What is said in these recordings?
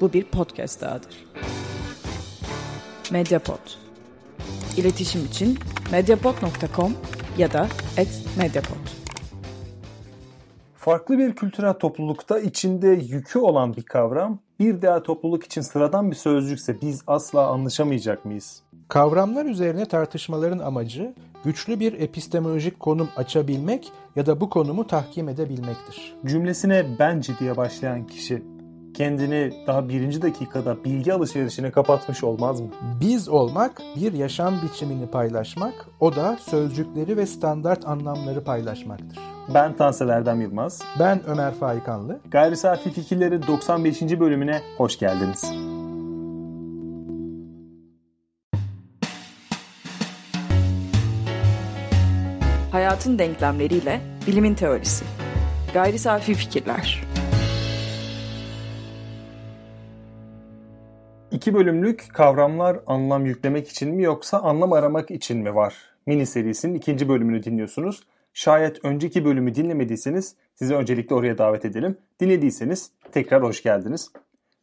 Bu bir podcast dahadır. Mediapod. İletişim için mediapod.com ya da @mediapod. Farklı bir kültürel toplulukta içinde yükü olan bir kavram bir diğer topluluk için sıradan bir sözcükse biz asla anlaşamayacak mıyız? Kavramlar üzerine tartışmaların amacı güçlü bir epistemolojik konum açabilmek ya da bu konumu tahkim edebilmektir. Cümlesine bence diye başlayan kişi kendini daha birinci dakikada bilgi alışverişine kapatmış olmaz mı? Biz olmak bir yaşam biçimini paylaşmak, o da sözcükleri ve standart anlamları paylaşmaktır. Ben Tansel Erdem Yılmaz. Ben Ömer Faikanlı. Gayri Safi Fikirlerin 95. bölümüne hoş geldiniz. Hayatın denklemleriyle bilimin teorisi. Gayri Safi Fikirler. İki bölümlük kavramlar anlam yüklemek için mi yoksa anlam aramak için mi var? Mini serisinin ikinci bölümünü dinliyorsunuz. Şayet önceki bölümü dinlemediyseniz sizi öncelikle oraya davet edelim. Dinlediyseniz tekrar hoş geldiniz.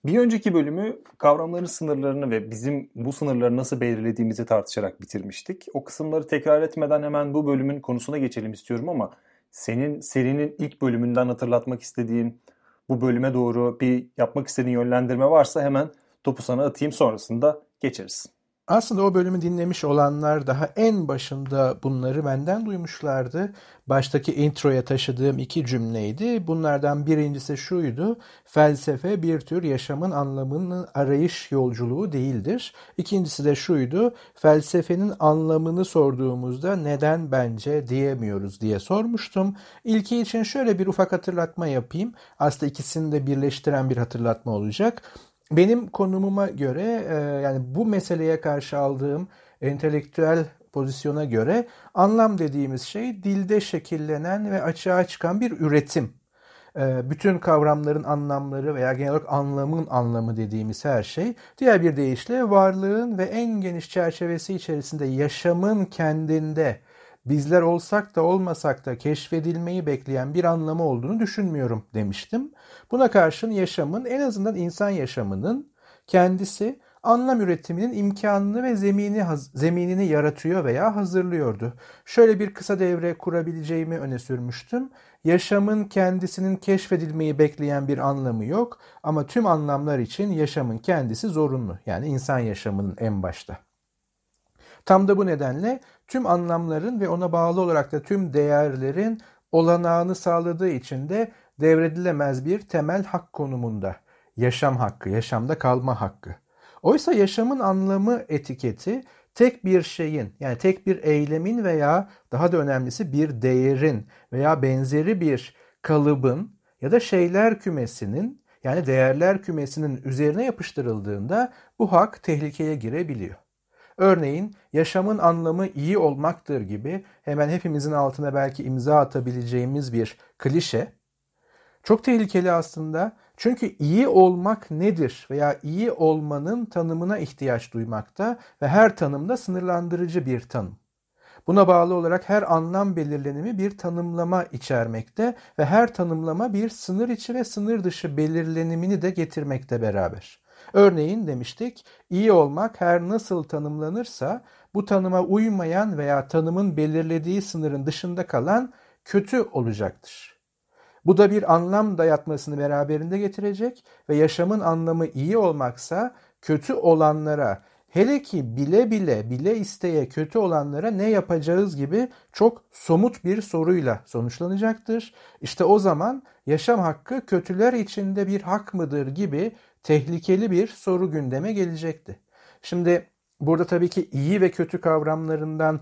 Bir önceki bölümü kavramların sınırlarını ve bizim bu sınırları nasıl belirlediğimizi tartışarak bitirmiştik. O kısımları tekrar etmeden hemen bu bölümün konusuna geçelim istiyorum ama senin serinin ilk bölümünden hatırlatmak istediğin bu bölüme doğru bir yapmak istediğin yönlendirme varsa hemen Topu sana atayım sonrasında geçeriz. Aslında o bölümü dinlemiş olanlar daha en başında bunları benden duymuşlardı. Baştaki introya taşıdığım iki cümleydi. Bunlardan birincisi şuydu. Felsefe bir tür yaşamın anlamının arayış yolculuğu değildir. İkincisi de şuydu. Felsefenin anlamını sorduğumuzda neden bence diyemiyoruz diye sormuştum. İlki için şöyle bir ufak hatırlatma yapayım. Aslında ikisini de birleştiren bir hatırlatma olacak benim konumuma göre e, yani bu meseleye karşı aldığım entelektüel pozisyona göre anlam dediğimiz şey dilde şekillenen ve açığa çıkan bir üretim. E, bütün kavramların anlamları veya genel olarak anlamın anlamı dediğimiz her şey diğer bir deyişle varlığın ve en geniş çerçevesi içerisinde yaşamın kendinde bizler olsak da olmasak da keşfedilmeyi bekleyen bir anlamı olduğunu düşünmüyorum demiştim. Buna karşın yaşamın en azından insan yaşamının kendisi anlam üretiminin imkanını ve zemini zeminini yaratıyor veya hazırlıyordu. Şöyle bir kısa devre kurabileceğimi öne sürmüştüm. Yaşamın kendisinin keşfedilmeyi bekleyen bir anlamı yok ama tüm anlamlar için yaşamın kendisi zorunlu. Yani insan yaşamının en başta. Tam da bu nedenle tüm anlamların ve ona bağlı olarak da tüm değerlerin olanağını sağladığı için de devredilemez bir temel hak konumunda. Yaşam hakkı, yaşamda kalma hakkı. Oysa yaşamın anlamı etiketi tek bir şeyin yani tek bir eylemin veya daha da önemlisi bir değerin veya benzeri bir kalıbın ya da şeyler kümesinin yani değerler kümesinin üzerine yapıştırıldığında bu hak tehlikeye girebiliyor. Örneğin yaşamın anlamı iyi olmaktır gibi hemen hepimizin altına belki imza atabileceğimiz bir klişe çok tehlikeli aslında. Çünkü iyi olmak nedir veya iyi olmanın tanımına ihtiyaç duymakta ve her tanımda sınırlandırıcı bir tanım. Buna bağlı olarak her anlam belirlenimi bir tanımlama içermekte ve her tanımlama bir sınır içi ve sınır dışı belirlenimini de getirmekte beraber. Örneğin demiştik, iyi olmak her nasıl tanımlanırsa bu tanıma uymayan veya tanımın belirlediği sınırın dışında kalan kötü olacaktır. Bu da bir anlam dayatmasını beraberinde getirecek ve yaşamın anlamı iyi olmaksa kötü olanlara hele ki bile bile bile isteye kötü olanlara ne yapacağız gibi çok somut bir soruyla sonuçlanacaktır. İşte o zaman yaşam hakkı kötüler içinde bir hak mıdır gibi tehlikeli bir soru gündeme gelecekti. Şimdi burada tabii ki iyi ve kötü kavramlarından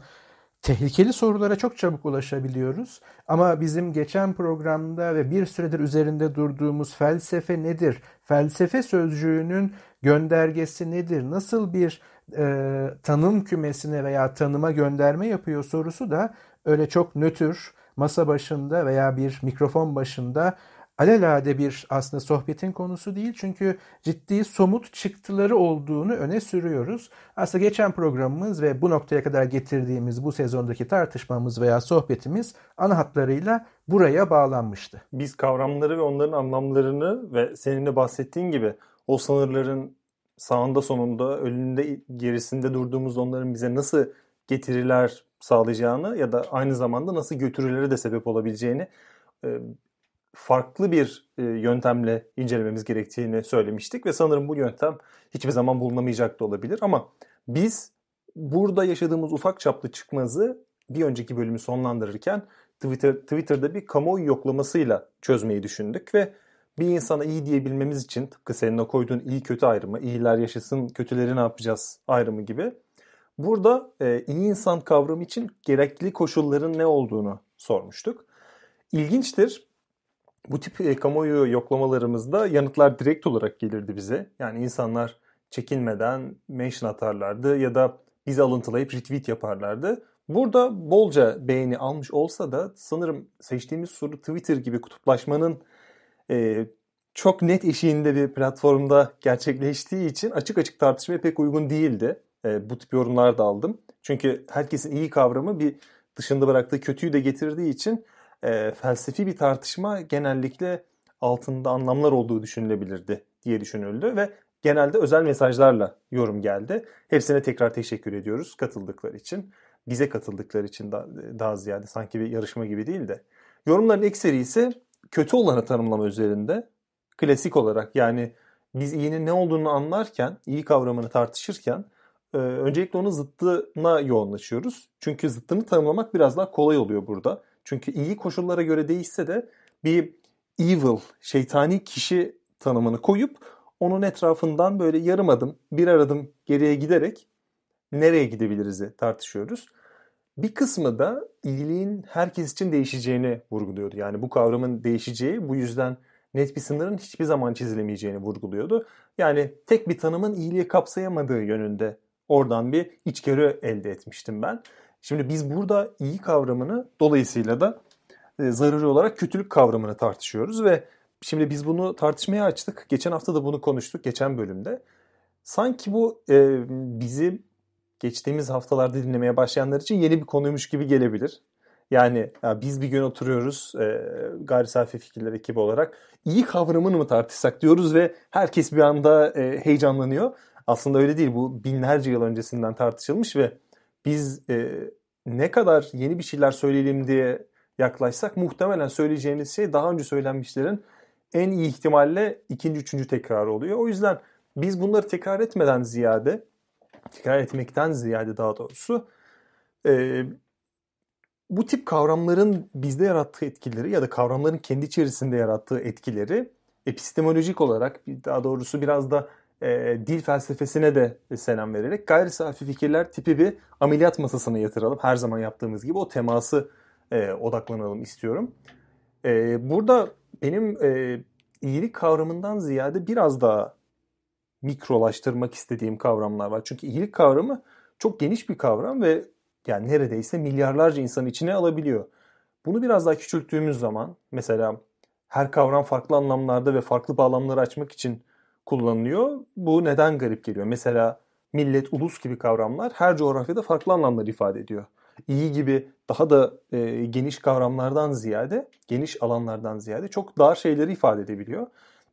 Tehlikeli sorulara çok çabuk ulaşabiliyoruz ama bizim geçen programda ve bir süredir üzerinde durduğumuz felsefe nedir? Felsefe sözcüğünün göndergesi nedir? Nasıl bir e, tanım kümesine veya tanıma gönderme yapıyor sorusu da öyle çok nötr, masa başında veya bir mikrofon başında alelade bir aslında sohbetin konusu değil. Çünkü ciddi somut çıktıları olduğunu öne sürüyoruz. Aslında geçen programımız ve bu noktaya kadar getirdiğimiz bu sezondaki tartışmamız veya sohbetimiz ana hatlarıyla buraya bağlanmıştı. Biz kavramları ve onların anlamlarını ve senin de bahsettiğin gibi o sınırların sağında sonunda önünde gerisinde durduğumuz onların bize nasıl getiriler sağlayacağını ya da aynı zamanda nasıl götürülere de sebep olabileceğini farklı bir e, yöntemle incelememiz gerektiğini söylemiştik ve sanırım bu yöntem hiçbir zaman bulunamayacak da olabilir ama biz burada yaşadığımız ufak çaplı çıkmazı bir önceki bölümü sonlandırırken Twitter, Twitter'da bir kamuoyu yoklamasıyla çözmeyi düşündük ve bir insana iyi diyebilmemiz için tıpkı senin o koyduğun iyi kötü ayrımı, iyiler yaşasın kötüleri ne yapacağız ayrımı gibi burada e, iyi insan kavramı için gerekli koşulların ne olduğunu sormuştuk. İlginçtir bu tip e, kamuoyu yoklamalarımızda yanıtlar direkt olarak gelirdi bize. Yani insanlar çekinmeden mention atarlardı ya da bizi alıntılayıp retweet yaparlardı. Burada bolca beğeni almış olsa da sanırım seçtiğimiz soru Twitter gibi kutuplaşmanın e, çok net eşiğinde bir platformda gerçekleştiği için açık açık tartışmaya pek uygun değildi. E, bu tip yorumlar da aldım. Çünkü herkesin iyi kavramı bir dışında bıraktığı kötüyü de getirdiği için e, felsefi bir tartışma genellikle altında anlamlar olduğu düşünülebilirdi diye düşünüldü ve genelde özel mesajlarla yorum geldi. Hepsine tekrar teşekkür ediyoruz katıldıkları için. Bize katıldıkları için da, e, daha ziyade sanki bir yarışma gibi değil de. Yorumların ekseri ise kötü olanı tanımlama üzerinde. Klasik olarak yani biz iyinin ne olduğunu anlarken, iyi kavramını tartışırken e, öncelikle onun zıttına yoğunlaşıyoruz. Çünkü zıttını tanımlamak biraz daha kolay oluyor burada. Çünkü iyi koşullara göre değişse de bir evil, şeytani kişi tanımını koyup onun etrafından böyle yarım adım, bir adım geriye giderek nereye gidebiliriz'i tartışıyoruz. Bir kısmı da iyiliğin herkes için değişeceğini vurguluyordu. Yani bu kavramın değişeceği bu yüzden net bir sınırın hiçbir zaman çizilemeyeceğini vurguluyordu. Yani tek bir tanımın iyiliği kapsayamadığı yönünde oradan bir içgörü elde etmiştim ben. Şimdi biz burada iyi kavramını dolayısıyla da e, olarak kötülük kavramını tartışıyoruz ve şimdi biz bunu tartışmaya açtık. Geçen hafta da bunu konuştuk geçen bölümde. Sanki bu e, bizi geçtiğimiz haftalarda dinlemeye başlayanlar için yeni bir konuymuş gibi gelebilir. Yani ya biz bir gün oturuyoruz e, gayri safi fikirler ekibi olarak iyi kavramını mı tartışsak diyoruz ve herkes bir anda e, heyecanlanıyor. Aslında öyle değil bu binlerce yıl öncesinden tartışılmış ve biz e, ne kadar yeni bir şeyler söyleyelim diye yaklaşsak muhtemelen söyleyeceğimiz şey daha önce söylenmişlerin en iyi ihtimalle ikinci, üçüncü tekrarı oluyor. O yüzden biz bunları tekrar etmeden ziyade, tekrar etmekten ziyade daha doğrusu e, bu tip kavramların bizde yarattığı etkileri ya da kavramların kendi içerisinde yarattığı etkileri epistemolojik olarak daha doğrusu biraz da e, dil felsefesine de selam vererek gayri safi fikirler tipi bir ameliyat masasına yatıralım. Her zaman yaptığımız gibi o teması e, odaklanalım istiyorum. E, burada benim e, iyilik kavramından ziyade biraz daha mikrolaştırmak istediğim kavramlar var. Çünkü iyilik kavramı çok geniş bir kavram ve yani neredeyse milyarlarca insanı içine alabiliyor. Bunu biraz daha küçülttüğümüz zaman mesela her kavram farklı anlamlarda ve farklı bağlamları açmak için kullanılıyor. Bu neden garip geliyor? Mesela millet, ulus gibi kavramlar her coğrafyada farklı anlamlar ifade ediyor. İyi gibi daha da e, geniş kavramlardan ziyade, geniş alanlardan ziyade çok dar şeyleri ifade edebiliyor.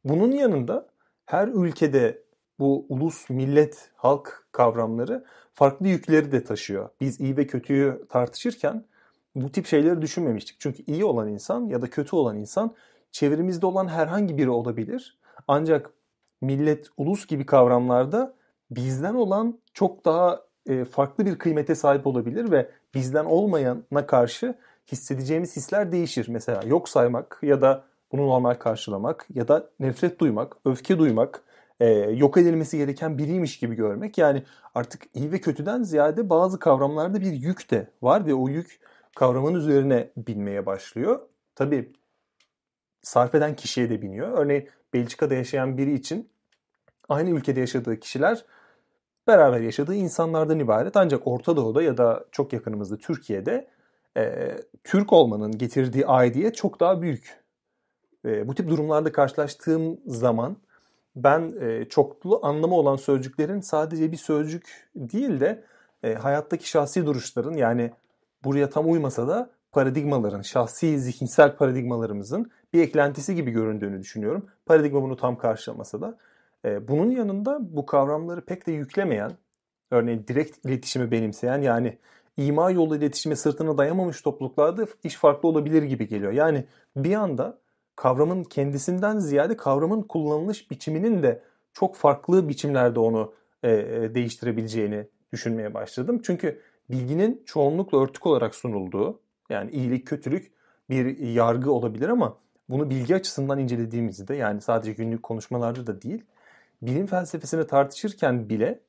Bunun yanında her ülkede bu ulus, millet, halk kavramları farklı yükleri de taşıyor. Biz iyi ve kötüyü tartışırken bu tip şeyleri düşünmemiştik. Çünkü iyi olan insan ya da kötü olan insan çevremizde olan herhangi biri olabilir. Ancak millet, ulus gibi kavramlarda bizden olan çok daha e, farklı bir kıymete sahip olabilir ve bizden olmayana karşı hissedeceğimiz hisler değişir. Mesela yok saymak ya da bunu normal karşılamak ya da nefret duymak, öfke duymak, e, yok edilmesi gereken biriymiş gibi görmek. Yani artık iyi ve kötüden ziyade bazı kavramlarda bir yük de var ve o yük kavramın üzerine binmeye başlıyor. Tabii sarf eden kişiye de biniyor. Örneğin Belçika'da yaşayan biri için aynı ülkede yaşadığı kişiler beraber yaşadığı insanlardan ibaret. Ancak Orta Doğu'da ya da çok yakınımızda Türkiye'de e, Türk olmanın getirdiği aidiyet çok daha büyük. E, bu tip durumlarda karşılaştığım zaman ben e, çoklu anlamı olan sözcüklerin sadece bir sözcük değil de e, hayattaki şahsi duruşların yani buraya tam uymasa da paradigmaların, şahsi zihinsel paradigmalarımızın bir eklentisi gibi göründüğünü düşünüyorum. Paradigma bunu tam karşılamasa da. Ee, bunun yanında bu kavramları pek de yüklemeyen, örneğin direkt iletişimi benimseyen yani ima yolu iletişime sırtına dayamamış topluluklarda iş farklı olabilir gibi geliyor. Yani bir anda kavramın kendisinden ziyade kavramın kullanılış biçiminin de çok farklı biçimlerde onu e, e değiştirebileceğini düşünmeye başladım. Çünkü bilginin çoğunlukla örtük olarak sunulduğu, yani iyilik, kötülük bir yargı olabilir ama bunu bilgi açısından incelediğimizde yani sadece günlük konuşmalarda da değil, bilim felsefesini tartışırken bile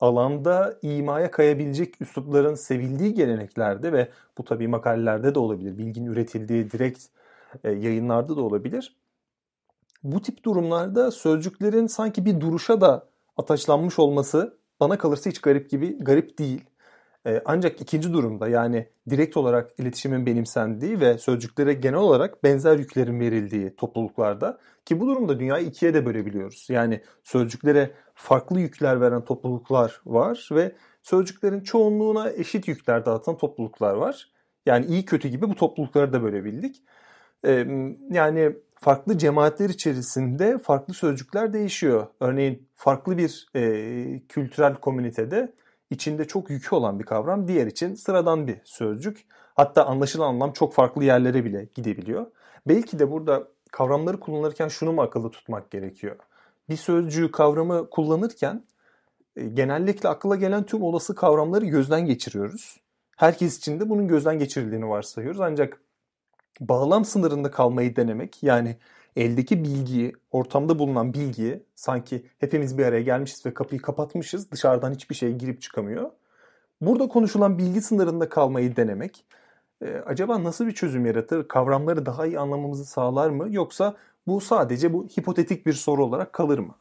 alanda imaya kayabilecek üslupların sevildiği geleneklerde ve bu tabii makalelerde de olabilir, bilginin üretildiği direkt e, yayınlarda da olabilir. Bu tip durumlarda sözcüklerin sanki bir duruşa da ataçlanmış olması bana kalırsa hiç garip gibi garip değil. E, ancak ikinci durumda yani direkt olarak iletişimin benimsendiği ve sözcüklere genel olarak benzer yüklerin verildiği topluluklarda ki bu durumda dünyayı ikiye de bölebiliyoruz. Yani sözcüklere farklı yükler veren topluluklar var ve sözcüklerin çoğunluğuna eşit yükler dağıtan topluluklar var. Yani iyi kötü gibi bu toplulukları da bölebildik. E, yani farklı cemaatler içerisinde farklı sözcükler değişiyor. Örneğin farklı bir e, kültürel komünitede içinde çok yükü olan bir kavram, diğer için sıradan bir sözcük. Hatta anlaşılan anlam çok farklı yerlere bile gidebiliyor. Belki de burada kavramları kullanırken şunu mu akılda tutmak gerekiyor? Bir sözcüğü kavramı kullanırken e, genellikle akla gelen tüm olası kavramları gözden geçiriyoruz. Herkes için de bunun gözden geçirildiğini varsayıyoruz. Ancak bağlam sınırında kalmayı denemek yani eldeki bilgiyi, ortamda bulunan bilgiyi sanki hepimiz bir araya gelmişiz ve kapıyı kapatmışız. Dışarıdan hiçbir şey girip çıkamıyor. Burada konuşulan bilgi sınırında kalmayı denemek e, acaba nasıl bir çözüm yaratır? Kavramları daha iyi anlamamızı sağlar mı? Yoksa bu sadece bu hipotetik bir soru olarak kalır mı?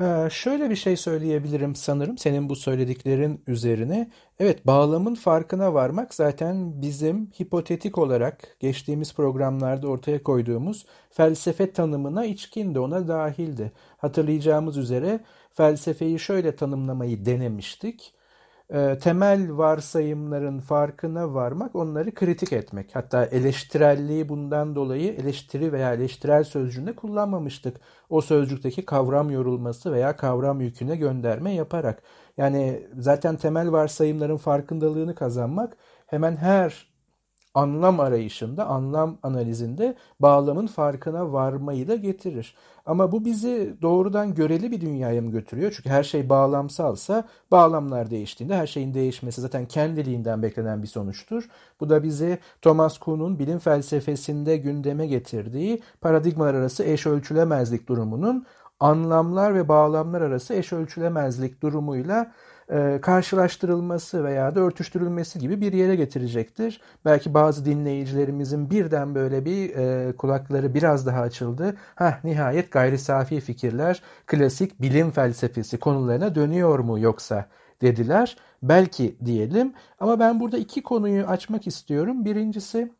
Ee, şöyle bir şey söyleyebilirim sanırım senin bu söylediklerin üzerine. Evet, bağlamın farkına varmak zaten bizim hipotetik olarak geçtiğimiz programlarda ortaya koyduğumuz felsefe tanımına içkin ona dahildi. Hatırlayacağımız üzere felsefeyi şöyle tanımlamayı denemiştik. E, temel varsayımların farkına varmak, onları kritik etmek. Hatta eleştirelliği bundan dolayı eleştiri veya eleştirel sözcüğünde kullanmamıştık. O sözcükteki kavram yorulması veya kavram yüküne gönderme yaparak. Yani zaten temel varsayımların farkındalığını kazanmak hemen her anlam arayışında, anlam analizinde bağlamın farkına varmayı da getirir. Ama bu bizi doğrudan göreli bir dünyaya mı götürüyor? Çünkü her şey bağlamsalsa bağlamlar değiştiğinde her şeyin değişmesi zaten kendiliğinden beklenen bir sonuçtur. Bu da bizi Thomas Kuhn'un bilim felsefesinde gündeme getirdiği paradigmalar arası eş ölçülemezlik durumunun anlamlar ve bağlamlar arası eş ölçülemezlik durumuyla e, karşılaştırılması veya da örtüştürülmesi gibi bir yere getirecektir. Belki bazı dinleyicilerimizin birden böyle bir e, kulakları biraz daha açıldı. Ha nihayet gayri safi fikirler klasik bilim felsefesi konularına dönüyor mu yoksa dediler. Belki diyelim ama ben burada iki konuyu açmak istiyorum. Birincisi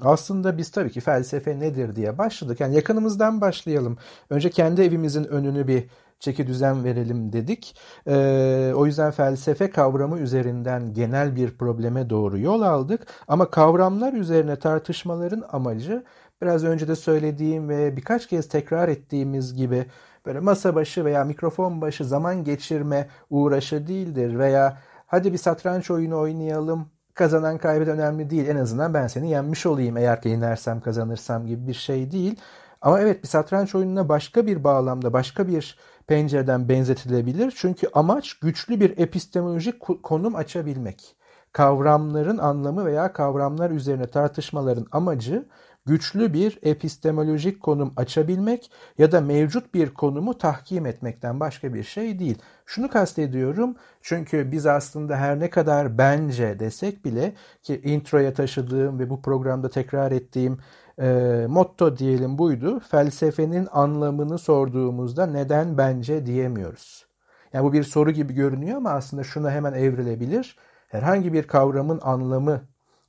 aslında biz tabii ki felsefe nedir diye başladık. Yani yakınımızdan başlayalım. Önce kendi evimizin önünü bir çeki düzen verelim dedik. E, o yüzden felsefe kavramı üzerinden genel bir probleme doğru yol aldık. Ama kavramlar üzerine tartışmaların amacı biraz önce de söylediğim ve birkaç kez tekrar ettiğimiz gibi böyle masa başı veya mikrofon başı zaman geçirme uğraşı değildir veya hadi bir satranç oyunu oynayalım kazanan kaybeden önemli değil en azından ben seni yenmiş olayım eğer ki yenersem kazanırsam gibi bir şey değil. Ama evet bir satranç oyununa başka bir bağlamda başka bir pencereden benzetilebilir. Çünkü amaç güçlü bir epistemolojik konum açabilmek. Kavramların anlamı veya kavramlar üzerine tartışmaların amacı güçlü bir epistemolojik konum açabilmek ya da mevcut bir konumu tahkim etmekten başka bir şey değil. Şunu kastediyorum çünkü biz aslında her ne kadar bence desek bile ki introya taşıdığım ve bu programda tekrar ettiğim e, motto diyelim buydu. Felsefenin anlamını sorduğumuzda neden bence diyemiyoruz. Yani bu bir soru gibi görünüyor ama aslında şuna hemen evrilebilir. Herhangi bir kavramın anlamı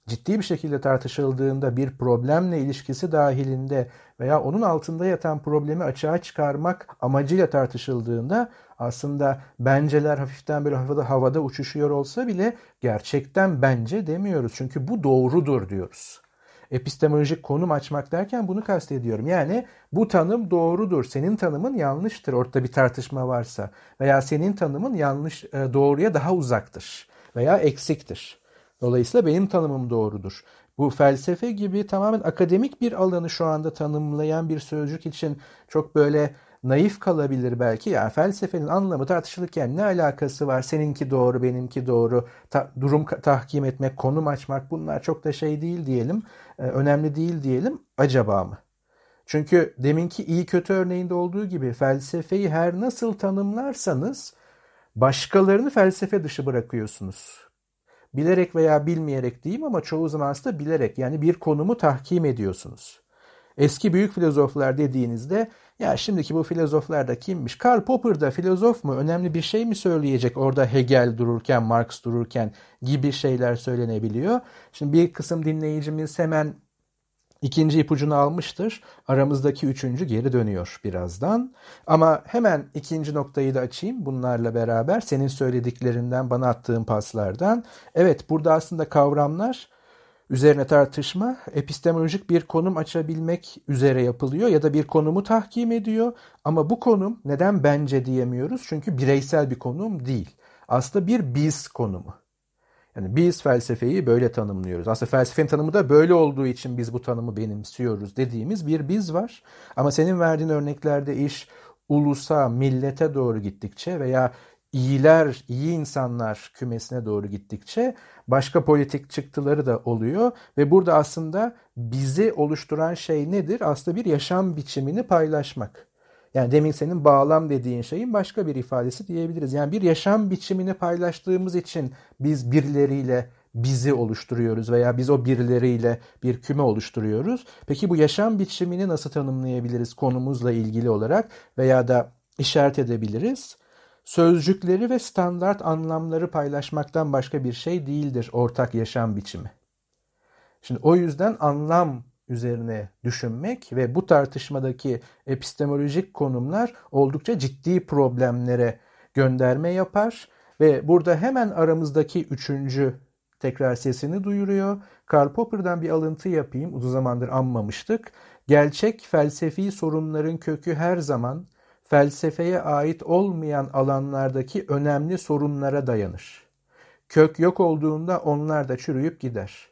ciddi bir şekilde tartışıldığında bir problemle ilişkisi dahilinde veya onun altında yatan problemi açığa çıkarmak amacıyla tartışıldığında aslında benceler hafiften böyle havada, havada uçuşuyor olsa bile gerçekten bence demiyoruz. Çünkü bu doğrudur diyoruz epistemolojik konum açmak derken bunu kastediyorum. Yani bu tanım doğrudur, senin tanımın yanlıştır ortada bir tartışma varsa veya senin tanımın yanlış e, doğruya daha uzaktır veya eksiktir. Dolayısıyla benim tanımım doğrudur. Bu felsefe gibi tamamen akademik bir alanı şu anda tanımlayan bir sözcük için çok böyle naif kalabilir belki. Yani felsefenin anlamı tartışılırken ne alakası var? Seninki doğru, benimki doğru. Ta- durum tahkim etmek, konum açmak bunlar çok da şey değil diyelim. E, önemli değil diyelim acaba mı? Çünkü deminki iyi kötü örneğinde olduğu gibi felsefeyi her nasıl tanımlarsanız başkalarını felsefe dışı bırakıyorsunuz. Bilerek veya bilmeyerek diyeyim ama çoğu zaman aslında bilerek yani bir konumu tahkim ediyorsunuz. Eski büyük filozoflar dediğinizde ya şimdiki bu filozoflar da kimmiş? Karl Popper da filozof mu? Önemli bir şey mi söyleyecek orada Hegel dururken, Marx dururken gibi şeyler söylenebiliyor. Şimdi bir kısım dinleyicimiz hemen ikinci ipucunu almıştır. Aramızdaki üçüncü geri dönüyor birazdan. Ama hemen ikinci noktayı da açayım bunlarla beraber. Senin söylediklerinden, bana attığın paslardan. Evet burada aslında kavramlar üzerine tartışma epistemolojik bir konum açabilmek üzere yapılıyor ya da bir konumu tahkim ediyor ama bu konum neden bence diyemiyoruz? Çünkü bireysel bir konum değil. Aslında bir biz konumu. Yani biz felsefeyi böyle tanımlıyoruz. Aslında felsefenin tanımı da böyle olduğu için biz bu tanımı benimsiyoruz dediğimiz bir biz var. Ama senin verdiğin örneklerde iş ulusa, millete doğru gittikçe veya iyiler, iyi insanlar kümesine doğru gittikçe başka politik çıktıları da oluyor ve burada aslında bizi oluşturan şey nedir? Aslında bir yaşam biçimini paylaşmak. Yani demin senin bağlam dediğin şeyin başka bir ifadesi diyebiliriz. Yani bir yaşam biçimini paylaştığımız için biz birileriyle bizi oluşturuyoruz veya biz o birileriyle bir küme oluşturuyoruz. Peki bu yaşam biçimini nasıl tanımlayabiliriz konumuzla ilgili olarak veya da işaret edebiliriz? sözcükleri ve standart anlamları paylaşmaktan başka bir şey değildir ortak yaşam biçimi. Şimdi o yüzden anlam üzerine düşünmek ve bu tartışmadaki epistemolojik konumlar oldukça ciddi problemlere gönderme yapar ve burada hemen aramızdaki üçüncü tekrar sesini duyuruyor. Karl Popper'dan bir alıntı yapayım. Uzun zamandır anmamıştık. Gerçek felsefi sorunların kökü her zaman felsefeye ait olmayan alanlardaki önemli sorunlara dayanır. Kök yok olduğunda onlar da çürüyüp gider.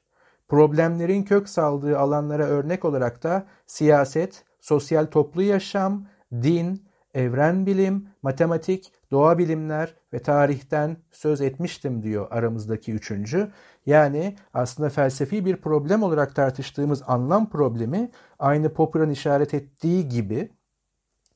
Problemlerin kök saldığı alanlara örnek olarak da siyaset, sosyal toplu yaşam, din, evren bilim, matematik, doğa bilimler ve tarihten söz etmiştim diyor aramızdaki üçüncü. Yani aslında felsefi bir problem olarak tartıştığımız anlam problemi aynı Popper'ın işaret ettiği gibi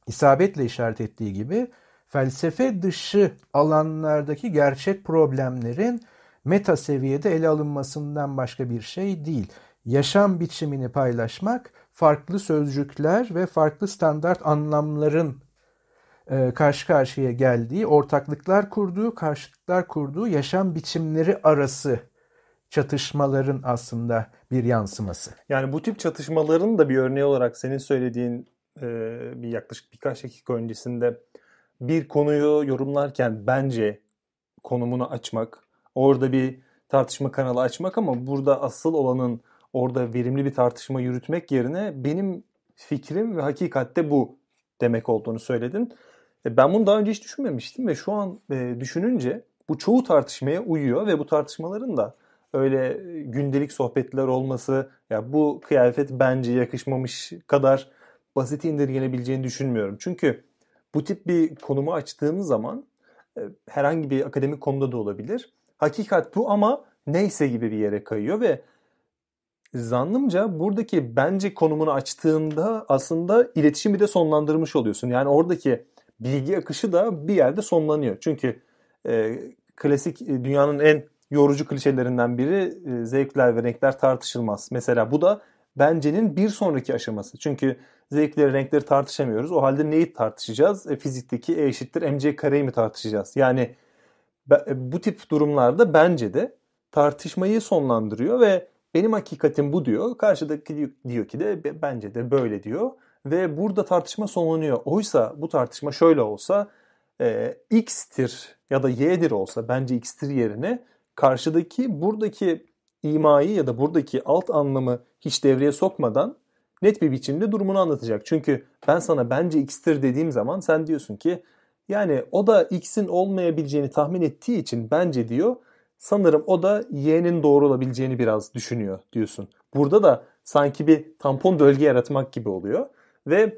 isabetle işaret ettiği gibi felsefe dışı alanlardaki gerçek problemlerin meta seviyede ele alınmasından başka bir şey değil. Yaşam biçimini paylaşmak, farklı sözcükler ve farklı standart anlamların e, karşı karşıya geldiği, ortaklıklar kurduğu, karşıtlıklar kurduğu yaşam biçimleri arası çatışmaların aslında bir yansıması. Yani bu tip çatışmaların da bir örneği olarak senin söylediğin ee, bir yaklaşık birkaç dakika öncesinde bir konuyu yorumlarken bence konumunu açmak, orada bir tartışma kanalı açmak ama burada asıl olanın orada verimli bir tartışma yürütmek yerine benim fikrim ve hakikatte bu demek olduğunu söyledin. E, ben bunu daha önce hiç düşünmemiştim ve şu an e, düşününce bu çoğu tartışmaya uyuyor ve bu tartışmaların da öyle e, gündelik sohbetler olması ya bu kıyafet bence yakışmamış kadar basit indirgenebileceğini düşünmüyorum. Çünkü bu tip bir konumu açtığımız zaman e, herhangi bir akademik konuda da olabilir. Hakikat bu ama neyse gibi bir yere kayıyor ve zannımca buradaki bence konumunu açtığında aslında iletişimi de sonlandırmış oluyorsun. Yani oradaki bilgi akışı da bir yerde sonlanıyor. Çünkü e, klasik e, dünyanın en yorucu klişelerinden biri e, zevkler ve renkler tartışılmaz. Mesela bu da bencenin bir sonraki aşaması. Çünkü zevkleri, renkleri tartışamıyoruz. O halde neyi tartışacağız? E, fizikteki E eşittir mc kareyi mi tartışacağız? Yani e, bu tip durumlarda bence de tartışmayı sonlandırıyor ve benim hakikatim bu diyor. Karşıdaki diyor ki de bence de böyle diyor. Ve burada tartışma sonlanıyor. Oysa bu tartışma şöyle olsa e, x'tir ya da y'dir olsa bence x'tir yerine karşıdaki buradaki imayı ya da buradaki alt anlamı hiç devreye sokmadan net bir biçimde durumunu anlatacak. Çünkü ben sana bence x'tir dediğim zaman sen diyorsun ki yani o da x'in olmayabileceğini tahmin ettiği için bence diyor sanırım o da y'nin doğru olabileceğini biraz düşünüyor diyorsun. Burada da sanki bir tampon bölge yaratmak gibi oluyor ve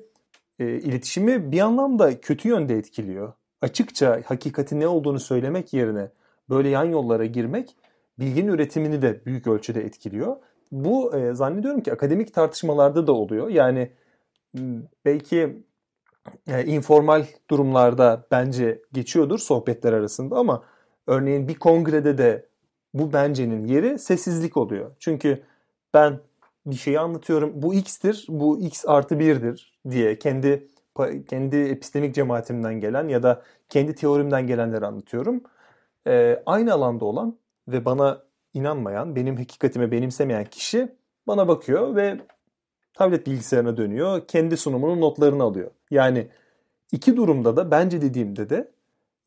e, iletişimi bir anlamda kötü yönde etkiliyor. Açıkça hakikati ne olduğunu söylemek yerine böyle yan yollara girmek bilginin üretimini de büyük ölçüde etkiliyor. Bu e, zannediyorum ki akademik tartışmalarda da oluyor. Yani hmm, belki e, informal durumlarda bence geçiyordur sohbetler arasında ama örneğin bir kongrede de bu bencenin yeri sessizlik oluyor. Çünkü ben bir şeyi anlatıyorum. Bu x'tir, bu x artı 1'dir diye kendi kendi epistemik cemaatimden gelen ya da kendi teorimden gelenleri anlatıyorum. E, aynı alanda olan ve bana inanmayan, benim hakikatime benimsemeyen kişi bana bakıyor ve tablet bilgisayarına dönüyor. Kendi sunumunun notlarını alıyor. Yani iki durumda da bence dediğimde de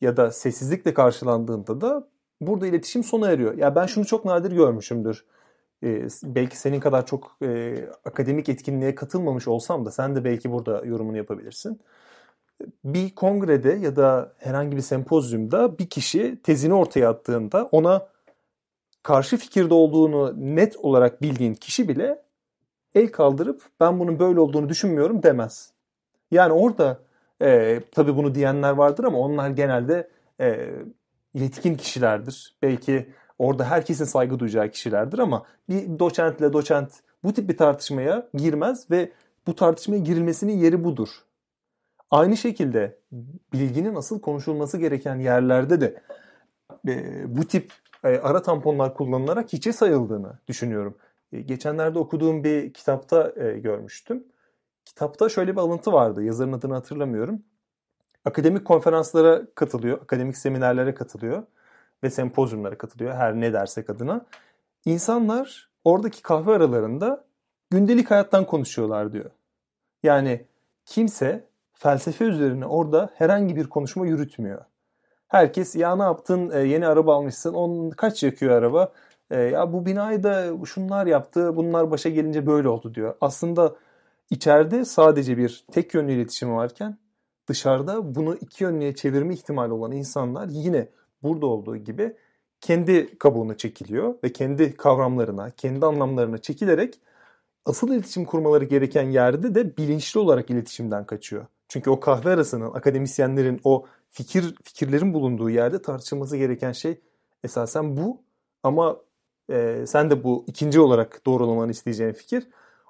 ya da sessizlikle karşılandığında da burada iletişim sona eriyor. Ya ben şunu çok nadir görmüşümdür. Ee, belki senin kadar çok e, akademik etkinliğe katılmamış olsam da sen de belki burada yorumunu yapabilirsin. Bir kongrede ya da herhangi bir sempozyumda bir kişi tezini ortaya attığında ona karşı fikirde olduğunu net olarak bildiğin kişi bile el kaldırıp ben bunun böyle olduğunu düşünmüyorum demez. Yani orada e, tabii bunu diyenler vardır ama onlar genelde e, yetkin kişilerdir. Belki orada herkesin saygı duyacağı kişilerdir ama bir doçentle doçent bu tip bir tartışmaya girmez ve bu tartışmaya girilmesinin yeri budur. Aynı şekilde bilginin asıl konuşulması gereken yerlerde de e, bu tip e, ara tamponlar kullanılarak hiçe sayıldığını düşünüyorum. E, geçenlerde okuduğum bir kitapta e, görmüştüm. Kitapta şöyle bir alıntı vardı. Yazarın adını hatırlamıyorum. Akademik konferanslara katılıyor, akademik seminerlere katılıyor ve sempozyumlara katılıyor her ne dersek adına. İnsanlar oradaki kahve aralarında gündelik hayattan konuşuyorlar diyor. Yani kimse felsefe üzerine orada herhangi bir konuşma yürütmüyor. Herkes ya ne yaptın ee, yeni araba almışsın on kaç yakıyor araba? Ee, ya bu binayı da şunlar yaptı bunlar başa gelince böyle oldu diyor. Aslında içeride sadece bir tek yönlü iletişim varken dışarıda bunu iki yönlüye çevirme ihtimali olan insanlar yine burada olduğu gibi kendi kabuğuna çekiliyor ve kendi kavramlarına, kendi anlamlarına çekilerek asıl iletişim kurmaları gereken yerde de bilinçli olarak iletişimden kaçıyor. Çünkü o kahve arasının akademisyenlerin o fikir fikirlerin bulunduğu yerde tartışılması gereken şey esasen bu ama e, sen de bu ikinci olarak doğrulamanı isteyeceğin fikir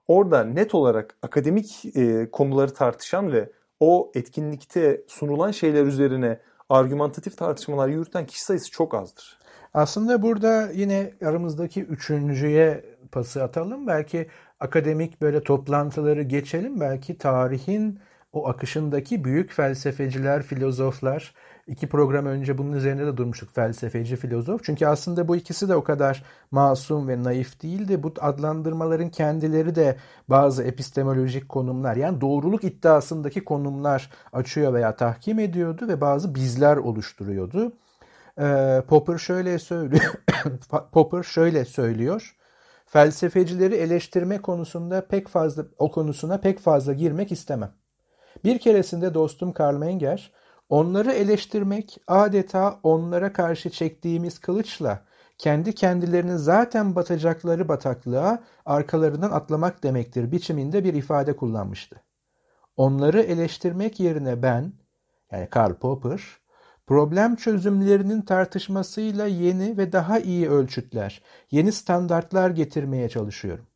orada net olarak akademik e, konuları tartışan ve o etkinlikte sunulan şeyler üzerine argümantatif tartışmalar yürüten kişi sayısı çok azdır. Aslında burada yine aramızdaki üçüncüye pası atalım. Belki akademik böyle toplantıları geçelim. Belki tarihin o akışındaki büyük felsefeciler, filozoflar, iki program önce bunun üzerine de durmuştuk felsefeci, filozof. Çünkü aslında bu ikisi de o kadar masum ve naif değildi. Bu adlandırmaların kendileri de bazı epistemolojik konumlar yani doğruluk iddiasındaki konumlar açıyor veya tahkim ediyordu ve bazı bizler oluşturuyordu. Ee, Popper şöyle söylüyor. Popper şöyle söylüyor felsefecileri eleştirme konusunda pek fazla o konusuna pek fazla girmek istemem. Bir keresinde dostum Karl Menger, onları eleştirmek adeta onlara karşı çektiğimiz kılıçla kendi kendilerini zaten batacakları bataklığa arkalarından atlamak demektir biçiminde bir ifade kullanmıştı. Onları eleştirmek yerine ben, yani Karl Popper, problem çözümlerinin tartışmasıyla yeni ve daha iyi ölçütler, yeni standartlar getirmeye çalışıyorum.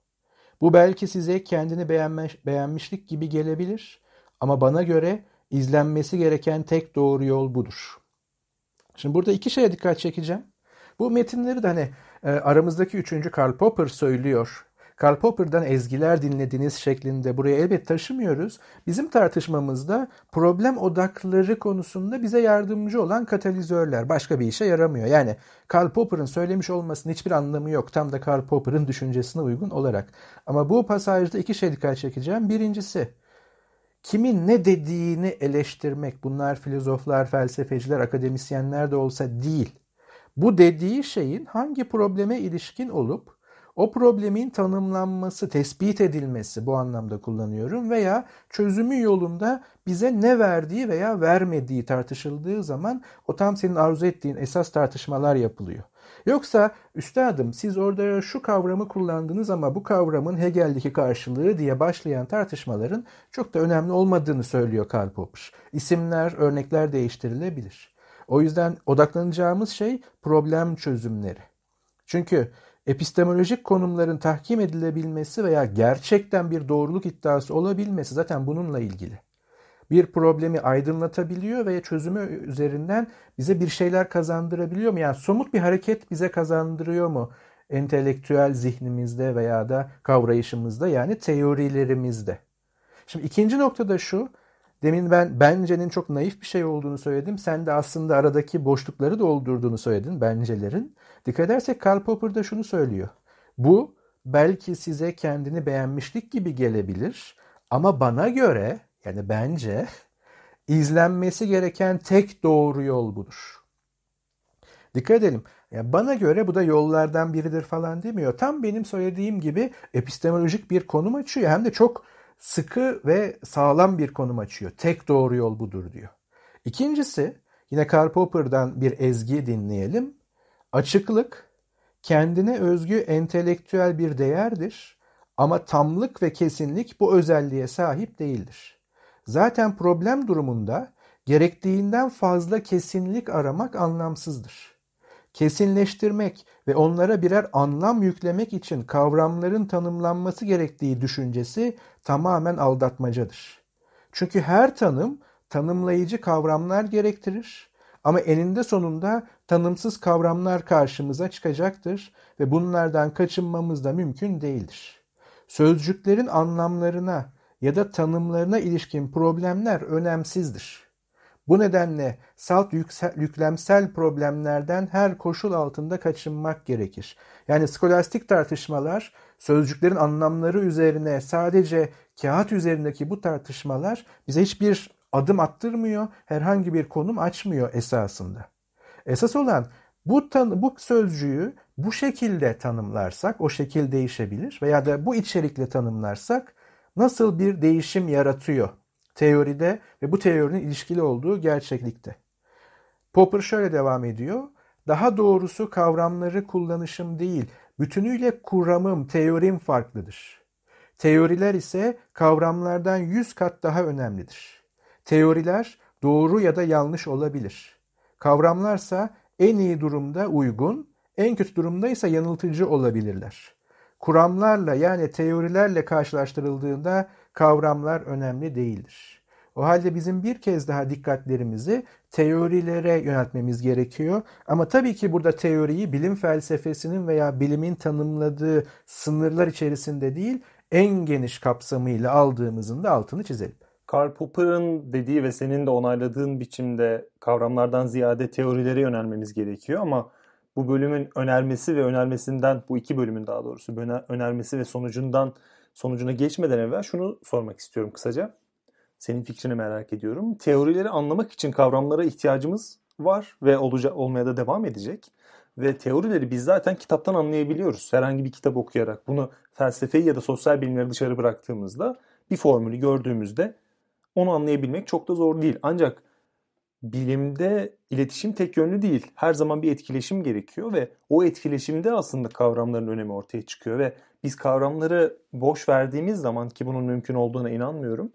Bu belki size kendini beğenmiş, beğenmişlik gibi gelebilir ama bana göre izlenmesi gereken tek doğru yol budur. Şimdi burada iki şeye dikkat çekeceğim. Bu metinleri de hani e, aramızdaki üçüncü Karl Popper söylüyor. Karl Popper'dan ezgiler dinlediğiniz şeklinde buraya elbet taşımıyoruz. Bizim tartışmamızda problem odakları konusunda bize yardımcı olan katalizörler başka bir işe yaramıyor. Yani Karl Popper'ın söylemiş olmasının hiçbir anlamı yok. Tam da Karl Popper'ın düşüncesine uygun olarak. Ama bu pasajda iki şey dikkat çekeceğim. Birincisi kimin ne dediğini eleştirmek bunlar filozoflar, felsefeciler, akademisyenler de olsa değil. Bu dediği şeyin hangi probleme ilişkin olup o problemin tanımlanması, tespit edilmesi bu anlamda kullanıyorum veya çözümü yolunda bize ne verdiği veya vermediği tartışıldığı zaman o tam senin arzu ettiğin esas tartışmalar yapılıyor. Yoksa üstadım siz orada şu kavramı kullandınız ama bu kavramın Hegel'deki karşılığı diye başlayan tartışmaların çok da önemli olmadığını söylüyor Karl Popper. İsimler, örnekler değiştirilebilir. O yüzden odaklanacağımız şey problem çözümleri. Çünkü epistemolojik konumların tahkim edilebilmesi veya gerçekten bir doğruluk iddiası olabilmesi zaten bununla ilgili bir problemi aydınlatabiliyor ve çözümü üzerinden bize bir şeyler kazandırabiliyor mu? Yani somut bir hareket bize kazandırıyor mu? Entelektüel zihnimizde veya da kavrayışımızda yani teorilerimizde. Şimdi ikinci nokta da şu. Demin ben bencenin çok naif bir şey olduğunu söyledim. Sen de aslında aradaki boşlukları doldurduğunu söyledin bencelerin. Dikkat edersek Karl Popper da şunu söylüyor. Bu belki size kendini beğenmişlik gibi gelebilir ama bana göre yani bence izlenmesi gereken tek doğru yol budur. Dikkat edelim. Yani bana göre bu da yollardan biridir falan demiyor. Tam benim söylediğim gibi epistemolojik bir konum açıyor. Hem de çok sıkı ve sağlam bir konum açıyor. Tek doğru yol budur diyor. İkincisi yine Karl Popper'dan bir ezgi dinleyelim. Açıklık kendine özgü entelektüel bir değerdir ama tamlık ve kesinlik bu özelliğe sahip değildir. Zaten problem durumunda gerektiğinden fazla kesinlik aramak anlamsızdır. Kesinleştirmek ve onlara birer anlam yüklemek için kavramların tanımlanması gerektiği düşüncesi tamamen aldatmacadır. Çünkü her tanım tanımlayıcı kavramlar gerektirir ama eninde sonunda tanımsız kavramlar karşımıza çıkacaktır ve bunlardan kaçınmamız da mümkün değildir. Sözcüklerin anlamlarına ya da tanımlarına ilişkin problemler önemsizdir. Bu nedenle salt yüksel, yüklemsel problemlerden her koşul altında kaçınmak gerekir. Yani skolastik tartışmalar, sözcüklerin anlamları üzerine sadece kağıt üzerindeki bu tartışmalar bize hiçbir adım attırmıyor, herhangi bir konum açmıyor esasında. Esas olan bu, tan bu sözcüğü bu şekilde tanımlarsak, o şekil değişebilir veya da bu içerikle tanımlarsak nasıl bir değişim yaratıyor teoride ve bu teorinin ilişkili olduğu gerçeklikte. Popper şöyle devam ediyor. Daha doğrusu kavramları kullanışım değil, bütünüyle kuramım, teorim farklıdır. Teoriler ise kavramlardan yüz kat daha önemlidir. Teoriler doğru ya da yanlış olabilir. Kavramlarsa en iyi durumda uygun, en kötü durumda ise yanıltıcı olabilirler kuramlarla yani teorilerle karşılaştırıldığında kavramlar önemli değildir. O halde bizim bir kez daha dikkatlerimizi teorilere yöneltmemiz gerekiyor. Ama tabii ki burada teoriyi bilim felsefesinin veya bilimin tanımladığı sınırlar içerisinde değil, en geniş kapsamıyla aldığımızın da altını çizelim. Karl Popper'ın dediği ve senin de onayladığın biçimde kavramlardan ziyade teorilere yönelmemiz gerekiyor ama bu bölümün önermesi ve önermesinden bu iki bölümün daha doğrusu önermesi ve sonucundan sonucuna geçmeden evvel şunu sormak istiyorum kısaca. Senin fikrini merak ediyorum. Teorileri anlamak için kavramlara ihtiyacımız var ve olacak olmaya da devam edecek. Ve teorileri biz zaten kitaptan anlayabiliyoruz. Herhangi bir kitap okuyarak bunu felsefeyi ya da sosyal bilimleri dışarı bıraktığımızda bir formülü gördüğümüzde onu anlayabilmek çok da zor değil. Ancak bilimde iletişim tek yönlü değil. Her zaman bir etkileşim gerekiyor ve o etkileşimde aslında kavramların önemi ortaya çıkıyor ve biz kavramları boş verdiğimiz zaman ki bunun mümkün olduğuna inanmıyorum.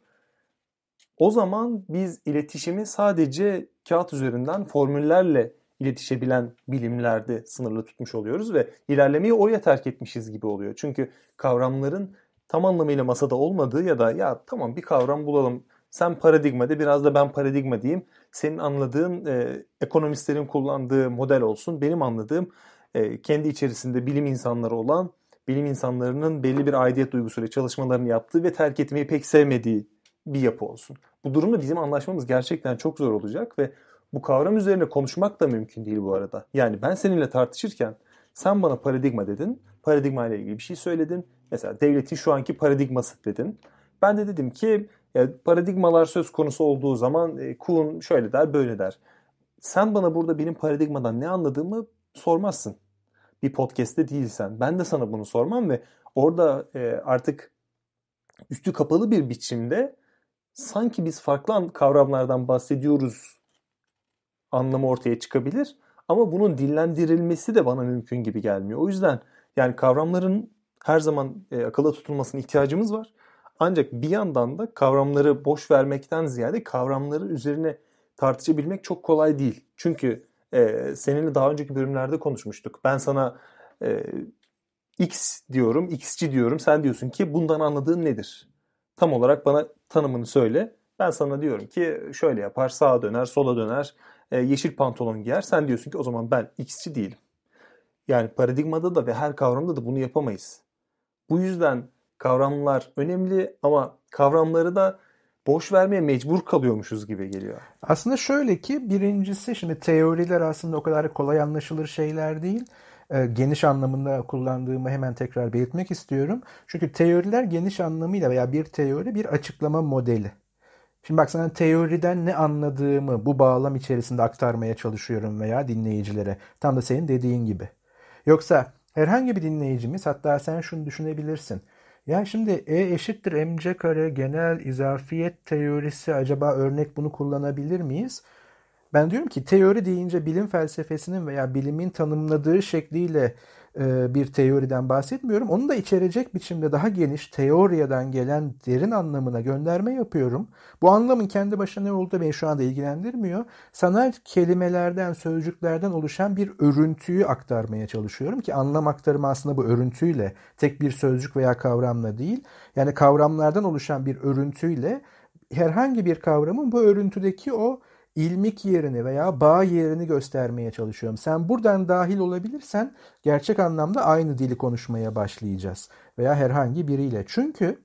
O zaman biz iletişimi sadece kağıt üzerinden formüllerle iletişebilen bilimlerde sınırlı tutmuş oluyoruz ve ilerlemeyi oraya terk etmişiz gibi oluyor. Çünkü kavramların tam anlamıyla masada olmadığı ya da ya tamam bir kavram bulalım sen paradigma de biraz da ben paradigma diyeyim senin anladığın e, ekonomistlerin kullandığı model olsun. Benim anladığım e, kendi içerisinde bilim insanları olan bilim insanlarının belli bir aidiyet duygusuyla çalışmalarını yaptığı ve terk etmeyi pek sevmediği bir yapı olsun. Bu durumda bizim anlaşmamız gerçekten çok zor olacak ve bu kavram üzerine konuşmak da mümkün değil bu arada. Yani ben seninle tartışırken sen bana paradigma dedin, paradigma ile ilgili bir şey söyledin. Mesela devletin şu anki paradigması dedin. Ben de dedim ki yani paradigmalar söz konusu olduğu zaman e, Kuhn şöyle der böyle der. Sen bana burada benim paradigmadan ne anladığımı sormazsın. Bir podcast'te değilsen. Ben de sana bunu sormam ve orada e, artık üstü kapalı bir biçimde sanki biz farklı kavramlardan bahsediyoruz anlamı ortaya çıkabilir. Ama bunun dillendirilmesi de bana mümkün gibi gelmiyor. O yüzden yani kavramların her zaman e, akıla tutulmasına ihtiyacımız var. Ancak bir yandan da kavramları boş vermekten ziyade kavramları üzerine tartışabilmek çok kolay değil. Çünkü e, seninle daha önceki bölümlerde konuşmuştuk. Ben sana e, X diyorum, X'ci diyorum. Sen diyorsun ki bundan anladığın nedir? Tam olarak bana tanımını söyle. Ben sana diyorum ki şöyle yapar, sağa döner, sola döner, e, yeşil pantolon giyer. Sen diyorsun ki o zaman ben X'ci değilim. Yani paradigmada da ve her kavramda da bunu yapamayız. Bu yüzden kavramlar önemli ama kavramları da boş vermeye mecbur kalıyormuşuz gibi geliyor. Aslında şöyle ki birincisi şimdi teoriler aslında o kadar kolay anlaşılır şeyler değil. Ee, geniş anlamında kullandığımı hemen tekrar belirtmek istiyorum. Çünkü teoriler geniş anlamıyla veya bir teori bir açıklama modeli. Şimdi bak sana teoriden ne anladığımı bu bağlam içerisinde aktarmaya çalışıyorum veya dinleyicilere. Tam da senin dediğin gibi. Yoksa herhangi bir dinleyicimiz hatta sen şunu düşünebilirsin. Ya şimdi E eşittir mc kare genel izafiyet teorisi acaba örnek bunu kullanabilir miyiz? Ben diyorum ki teori deyince bilim felsefesinin veya bilimin tanımladığı şekliyle e, bir teoriden bahsetmiyorum. Onu da içerecek biçimde daha geniş teoriyeden gelen derin anlamına gönderme yapıyorum. Bu anlamın kendi başına ne olduğu beni şu anda ilgilendirmiyor. Sanal kelimelerden, sözcüklerden oluşan bir örüntüyü aktarmaya çalışıyorum ki anlam aktarımı aslında bu örüntüyle, tek bir sözcük veya kavramla değil. Yani kavramlardan oluşan bir örüntüyle herhangi bir kavramın bu örüntüdeki o ilmik yerini veya bağ yerini göstermeye çalışıyorum. Sen buradan dahil olabilirsen gerçek anlamda aynı dili konuşmaya başlayacağız veya herhangi biriyle. Çünkü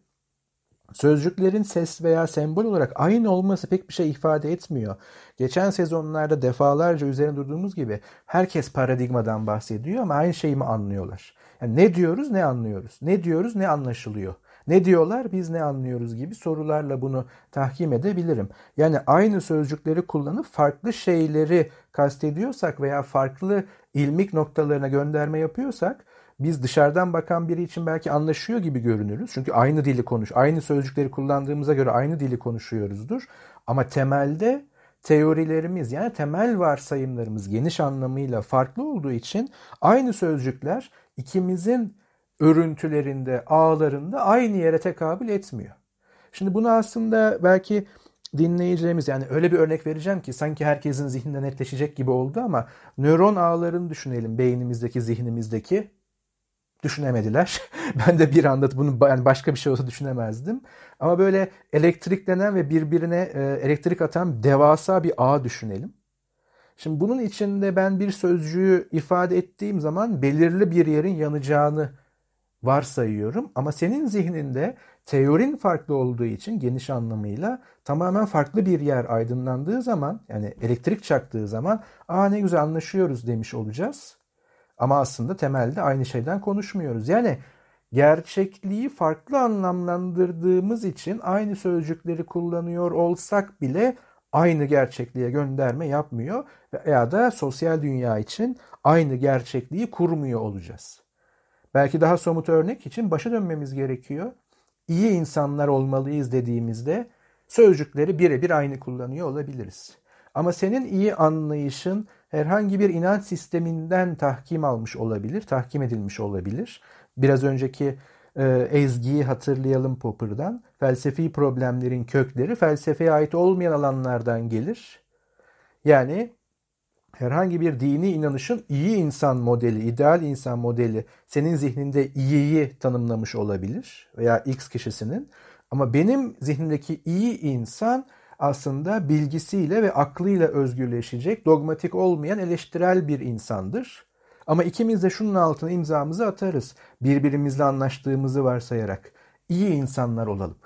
Sözcüklerin ses veya sembol olarak aynı olması pek bir şey ifade etmiyor. Geçen sezonlarda defalarca üzerine durduğumuz gibi herkes paradigmadan bahsediyor ama aynı şeyi mi anlıyorlar? Yani ne diyoruz ne anlıyoruz? Ne diyoruz ne anlaşılıyor? Ne diyorlar biz ne anlıyoruz gibi sorularla bunu tahkim edebilirim. Yani aynı sözcükleri kullanıp farklı şeyleri kastediyorsak veya farklı ilmik noktalarına gönderme yapıyorsak biz dışarıdan bakan biri için belki anlaşıyor gibi görünürüz. Çünkü aynı dili konuş, aynı sözcükleri kullandığımıza göre aynı dili konuşuyoruzdur. Ama temelde teorilerimiz yani temel varsayımlarımız geniş anlamıyla farklı olduğu için aynı sözcükler ikimizin örüntülerinde, ağlarında aynı yere tekabül etmiyor. Şimdi bunu aslında belki dinleyicilerimiz yani öyle bir örnek vereceğim ki sanki herkesin zihninde netleşecek gibi oldu ama nöron ağlarını düşünelim beynimizdeki, zihnimizdeki. Düşünemediler. ben de bir anda bunu yani başka bir şey olsa düşünemezdim. Ama böyle elektriklenen ve birbirine e, elektrik atan devasa bir ağ düşünelim. Şimdi bunun içinde ben bir sözcüğü ifade ettiğim zaman belirli bir yerin yanacağını varsayıyorum ama senin zihninde teorin farklı olduğu için geniş anlamıyla tamamen farklı bir yer aydınlandığı zaman yani elektrik çaktığı zaman aa ne güzel anlaşıyoruz demiş olacağız. Ama aslında temelde aynı şeyden konuşmuyoruz. Yani gerçekliği farklı anlamlandırdığımız için aynı sözcükleri kullanıyor olsak bile aynı gerçekliğe gönderme yapmıyor veya da sosyal dünya için aynı gerçekliği kurmuyor olacağız. Belki daha somut örnek için başa dönmemiz gerekiyor. İyi insanlar olmalıyız dediğimizde sözcükleri birebir aynı kullanıyor olabiliriz. Ama senin iyi anlayışın herhangi bir inanç sisteminden tahkim almış olabilir, tahkim edilmiş olabilir. Biraz önceki e, ezgiyi hatırlayalım Popper'dan. Felsefi problemlerin kökleri felsefeye ait olmayan alanlardan gelir. Yani herhangi bir dini inanışın iyi insan modeli, ideal insan modeli senin zihninde iyiyi tanımlamış olabilir veya X kişisinin. Ama benim zihnimdeki iyi insan aslında bilgisiyle ve aklıyla özgürleşecek, dogmatik olmayan eleştirel bir insandır. Ama ikimiz de şunun altına imzamızı atarız. Birbirimizle anlaştığımızı varsayarak iyi insanlar olalım.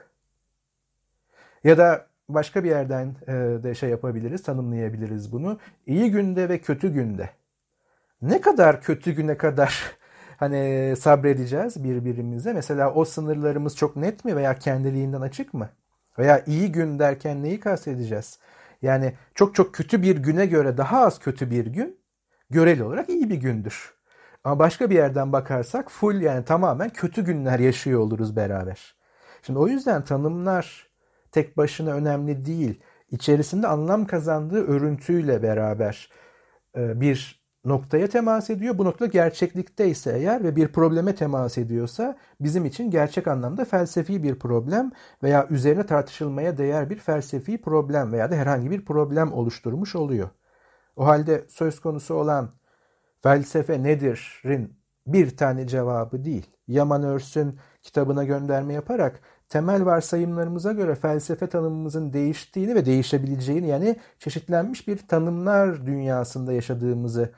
Ya da başka bir yerden e, de şey yapabiliriz, tanımlayabiliriz bunu. İyi günde ve kötü günde. Ne kadar kötü güne kadar hani sabredeceğiz birbirimize? Mesela o sınırlarımız çok net mi veya kendiliğinden açık mı? Veya iyi gün derken neyi kastedeceğiz? Yani çok çok kötü bir güne göre daha az kötü bir gün göreli olarak iyi bir gündür. Ama başka bir yerden bakarsak full yani tamamen kötü günler yaşıyor oluruz beraber. Şimdi o yüzden tanımlar tek başına önemli değil. İçerisinde anlam kazandığı örüntüyle beraber e, bir noktaya temas ediyor. Bu nokta gerçeklikte ise eğer ve bir probleme temas ediyorsa bizim için gerçek anlamda felsefi bir problem veya üzerine tartışılmaya değer bir felsefi problem veya da herhangi bir problem oluşturmuş oluyor. O halde söz konusu olan felsefe nedir'in bir tane cevabı değil. Yaman Örs'ün kitabına gönderme yaparak temel varsayımlarımıza göre felsefe tanımımızın değiştiğini ve değişebileceğini yani çeşitlenmiş bir tanımlar dünyasında yaşadığımızı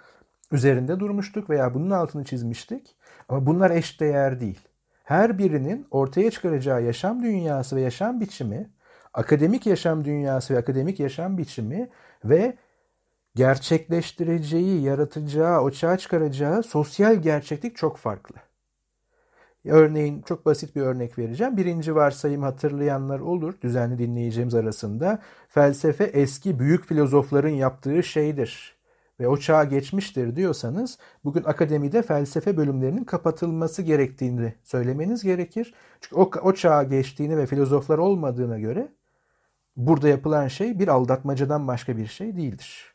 üzerinde durmuştuk veya bunun altını çizmiştik. Ama bunlar eşdeğer değil. Her birinin ortaya çıkaracağı yaşam dünyası ve yaşam biçimi, akademik yaşam dünyası ve akademik yaşam biçimi ve gerçekleştireceği, yaratacağı, açığa çıkaracağı sosyal gerçeklik çok farklı. Örneğin çok basit bir örnek vereceğim. Birinci varsayım hatırlayanlar olur düzenli dinleyeceğimiz arasında. Felsefe eski büyük filozofların yaptığı şeydir ve o çağa geçmiştir diyorsanız bugün akademide felsefe bölümlerinin kapatılması gerektiğini söylemeniz gerekir. Çünkü o, o çağa geçtiğini ve filozoflar olmadığına göre burada yapılan şey bir aldatmacadan başka bir şey değildir.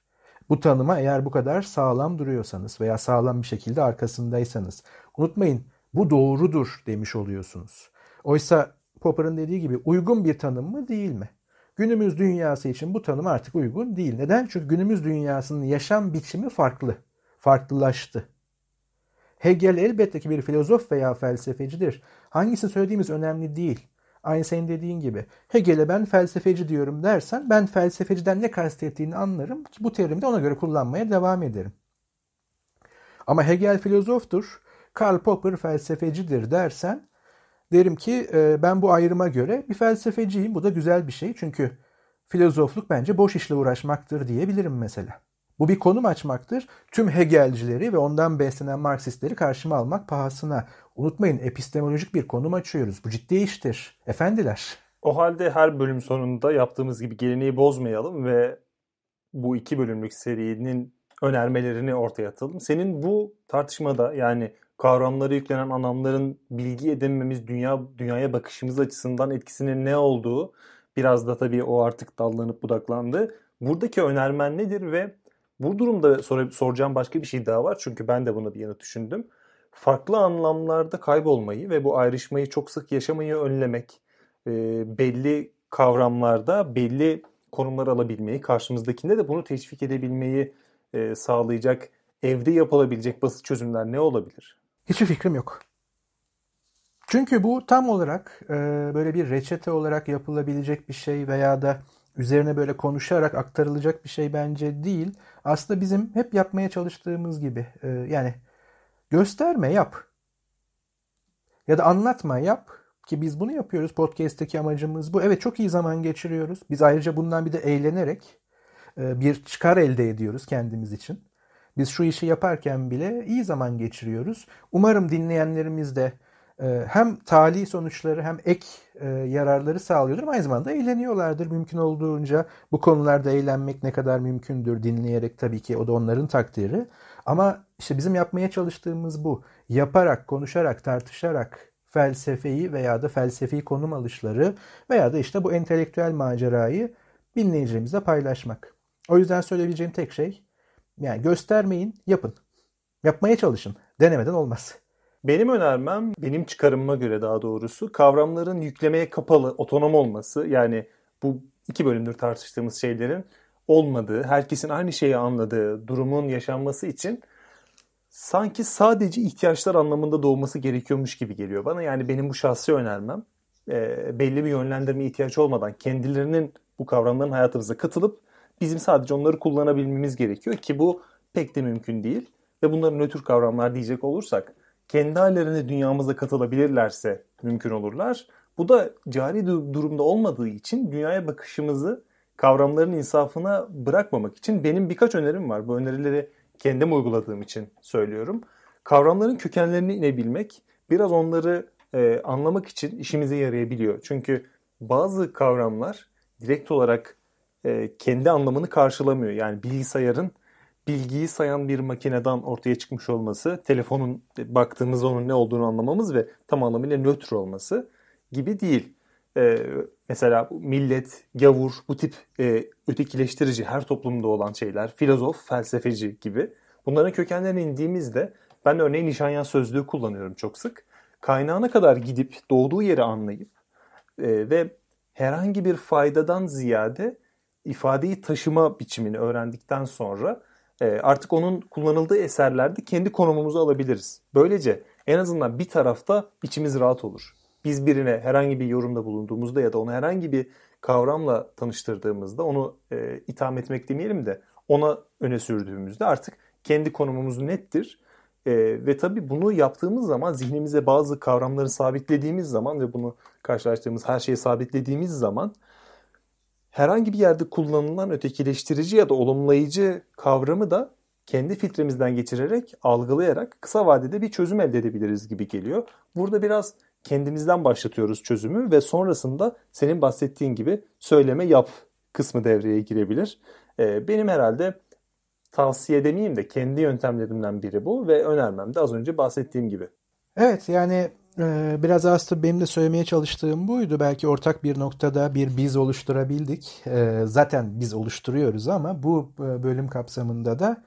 Bu tanıma eğer bu kadar sağlam duruyorsanız veya sağlam bir şekilde arkasındaysanız unutmayın bu doğrudur demiş oluyorsunuz. Oysa Popper'ın dediği gibi uygun bir tanım mı değil mi? Günümüz dünyası için bu tanım artık uygun değil. Neden? Çünkü günümüz dünyasının yaşam biçimi farklı. Farklılaştı. Hegel elbette ki bir filozof veya felsefecidir. Hangisi söylediğimiz önemli değil. Aynı senin dediğin gibi. Hegel'e ben felsefeci diyorum dersen ben felsefeciden ne kastettiğini anlarım. ki Bu terimi de ona göre kullanmaya devam ederim. Ama Hegel filozoftur. Karl Popper felsefecidir dersen derim ki e, ben bu ayrıma göre bir felsefeciyim. Bu da güzel bir şey. Çünkü filozofluk bence boş işle uğraşmaktır diyebilirim mesela. Bu bir konum açmaktır. Tüm Hegelcileri ve ondan beslenen Marksistleri karşıma almak pahasına. Unutmayın epistemolojik bir konum açıyoruz. Bu ciddi iştir. Efendiler. O halde her bölüm sonunda yaptığımız gibi geleneği bozmayalım ve bu iki bölümlük serinin önermelerini ortaya atalım. Senin bu tartışmada yani kavramları yüklenen anlamların bilgi edinmemiz dünya dünyaya bakışımız açısından etkisinin ne olduğu biraz da tabii o artık dallanıp budaklandı. Buradaki önermen nedir ve bu durumda sor, soracağım başka bir şey daha var. Çünkü ben de buna bir yanıt düşündüm. Farklı anlamlarda kaybolmayı ve bu ayrışmayı çok sık yaşamayı önlemek, e, belli kavramlarda belli konumlar alabilmeyi, karşımızdakinde de bunu teşvik edebilmeyi e, sağlayacak evde yapılabilecek basit çözümler ne olabilir? Hiçbir fikrim yok. Çünkü bu tam olarak e, böyle bir reçete olarak yapılabilecek bir şey veya da üzerine böyle konuşarak aktarılacak bir şey bence değil. Aslında bizim hep yapmaya çalıştığımız gibi e, yani gösterme yap ya da anlatma yap ki biz bunu yapıyoruz. Podcast'teki amacımız bu. Evet çok iyi zaman geçiriyoruz. Biz ayrıca bundan bir de eğlenerek e, bir çıkar elde ediyoruz kendimiz için. Biz şu işi yaparken bile iyi zaman geçiriyoruz. Umarım dinleyenlerimiz de e, hem tali sonuçları hem ek e, yararları sağlıyordur aynı zamanda eğleniyorlardır. Mümkün olduğunca bu konularda eğlenmek ne kadar mümkündür dinleyerek tabii ki o da onların takdiri. Ama işte bizim yapmaya çalıştığımız bu. Yaparak, konuşarak, tartışarak felsefeyi veya da felsefi konum alışları veya da işte bu entelektüel macerayı dinleyicilerimizle paylaşmak. O yüzden söyleyebileceğim tek şey yani göstermeyin, yapın. Yapmaya çalışın. Denemeden olmaz. Benim önermem, benim çıkarımıma göre daha doğrusu kavramların yüklemeye kapalı, otonom olması. Yani bu iki bölümdür tartıştığımız şeylerin olmadığı, herkesin aynı şeyi anladığı durumun yaşanması için sanki sadece ihtiyaçlar anlamında doğması gerekiyormuş gibi geliyor bana. Yani benim bu şahsi önermem e, belli bir yönlendirme ihtiyaç olmadan kendilerinin bu kavramların hayatımıza katılıp Bizim sadece onları kullanabilmemiz gerekiyor ki bu pek de mümkün değil. Ve bunların nötr kavramlar diyecek olursak kendi hallerine dünyamıza katılabilirlerse mümkün olurlar. Bu da cari durumda olmadığı için dünyaya bakışımızı kavramların insafına bırakmamak için benim birkaç önerim var. Bu önerileri kendim uyguladığım için söylüyorum. Kavramların kökenlerine inebilmek, biraz onları e, anlamak için işimize yarayabiliyor. Çünkü bazı kavramlar direkt olarak e, kendi anlamını karşılamıyor. Yani bilgisayarın bilgiyi sayan bir makineden ortaya çıkmış olması, telefonun baktığımız onun ne olduğunu anlamamız ve tam anlamıyla nötr olması gibi değil. Ee, mesela millet, gavur, bu tip e, ötekileştirici her toplumda olan şeyler, filozof, felsefeci gibi. Bunların kökenlerine indiğimizde ben örneğin Nişanyan sözlüğü kullanıyorum çok sık. Kaynağına kadar gidip doğduğu yeri anlayıp e, ve herhangi bir faydadan ziyade ifadeyi taşıma biçimini öğrendikten sonra e, artık onun kullanıldığı eserlerde kendi konumumuzu alabiliriz. Böylece en azından bir tarafta içimiz rahat olur. Biz birine herhangi bir yorumda bulunduğumuzda ya da onu herhangi bir kavramla tanıştırdığımızda onu e, itham etmek demeyelim de ona öne sürdüğümüzde artık kendi konumumuz nettir. E, ve tabii bunu yaptığımız zaman zihnimize bazı kavramları sabitlediğimiz zaman ve bunu karşılaştığımız her şeyi sabitlediğimiz zaman herhangi bir yerde kullanılan ötekileştirici ya da olumlayıcı kavramı da kendi filtremizden geçirerek, algılayarak kısa vadede bir çözüm elde edebiliriz gibi geliyor. Burada biraz kendimizden başlatıyoruz çözümü ve sonrasında senin bahsettiğin gibi söyleme yap kısmı devreye girebilir. Ee, benim herhalde tavsiye demeyeyim de kendi yöntemlerimden biri bu ve önermem de az önce bahsettiğim gibi. Evet yani ee, biraz aslında benim de söylemeye çalıştığım buydu. Belki ortak bir noktada bir biz oluşturabildik. Ee, zaten biz oluşturuyoruz ama bu e, bölüm kapsamında da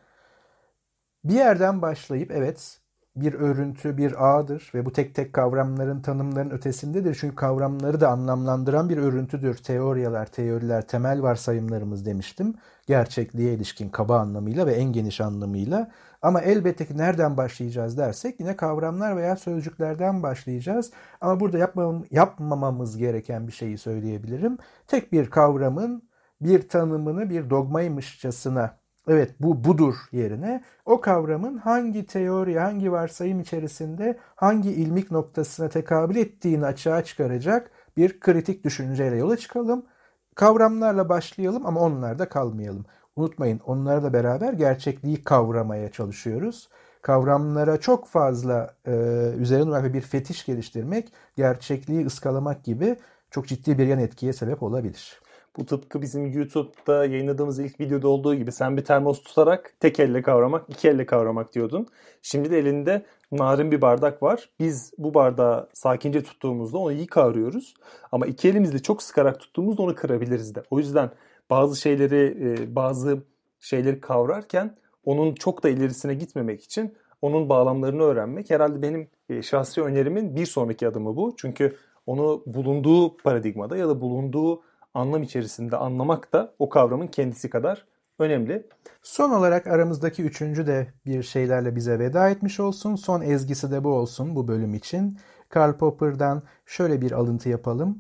bir yerden başlayıp evet bir örüntü, bir ağdır ve bu tek tek kavramların, tanımların ötesindedir. Çünkü kavramları da anlamlandıran bir örüntüdür. Teoriyalar, teoriler, temel varsayımlarımız demiştim. Gerçekliğe ilişkin kaba anlamıyla ve en geniş anlamıyla. Ama elbette ki nereden başlayacağız dersek yine kavramlar veya sözcüklerden başlayacağız. Ama burada yapmam, yapmamamız gereken bir şeyi söyleyebilirim. Tek bir kavramın bir tanımını bir dogmaymışçasına evet bu budur yerine o kavramın hangi teori, hangi varsayım içerisinde hangi ilmik noktasına tekabül ettiğini açığa çıkaracak bir kritik düşünceyle yola çıkalım. Kavramlarla başlayalım ama onlarda kalmayalım. Unutmayın onlarla beraber gerçekliği kavramaya çalışıyoruz. Kavramlara çok fazla e, üzerine duran bir fetiş geliştirmek, gerçekliği ıskalamak gibi çok ciddi bir yan etkiye sebep olabilir. Bu tıpkı bizim YouTube'da yayınladığımız ilk videoda olduğu gibi sen bir termos tutarak tek elle kavramak, iki elle kavramak diyordun. Şimdi de elinde narin bir bardak var. Biz bu bardağı sakince tuttuğumuzda onu iyi kavruyoruz. Ama iki elimizle çok sıkarak tuttuğumuzda onu kırabiliriz de. O yüzden bazı şeyleri, e, bazı şeyleri kavrarken onun çok da ilerisine gitmemek için onun bağlamlarını öğrenmek herhalde benim e, şahsi önerimin bir sonraki adımı bu. Çünkü onu bulunduğu paradigmada ya da bulunduğu anlam içerisinde anlamak da o kavramın kendisi kadar önemli. Son olarak aramızdaki üçüncü de bir şeylerle bize veda etmiş olsun. Son ezgisi de bu olsun bu bölüm için. Karl Popper'dan şöyle bir alıntı yapalım.